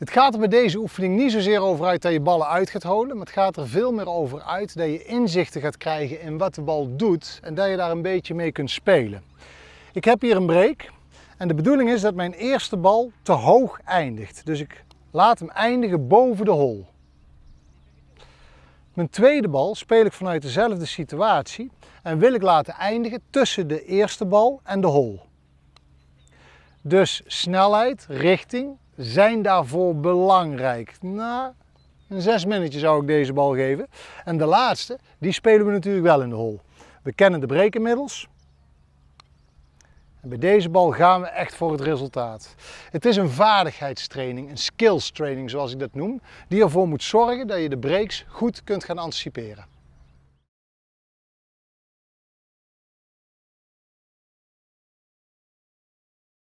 Het gaat er bij deze oefening niet zozeer over uit dat je ballen uit gaat holen, maar het gaat er veel meer over uit dat je inzichten gaat krijgen in wat de bal doet en dat je daar een beetje mee kunt spelen. Ik heb hier een break en de bedoeling is dat mijn eerste bal te hoog eindigt. Dus ik laat hem eindigen boven de hol. Mijn tweede bal speel ik vanuit dezelfde situatie en wil ik laten eindigen tussen de eerste bal en de hol. Dus snelheid, richting zijn daarvoor belangrijk? Nou, een zes minnetje zou ik deze bal geven. En de laatste, die spelen we natuurlijk wel in de hol. We kennen de break inmiddels. En bij deze bal gaan we echt voor het resultaat. Het is een vaardigheidstraining, een skills training zoals ik dat noem, die ervoor moet zorgen dat je de breaks goed kunt gaan anticiperen.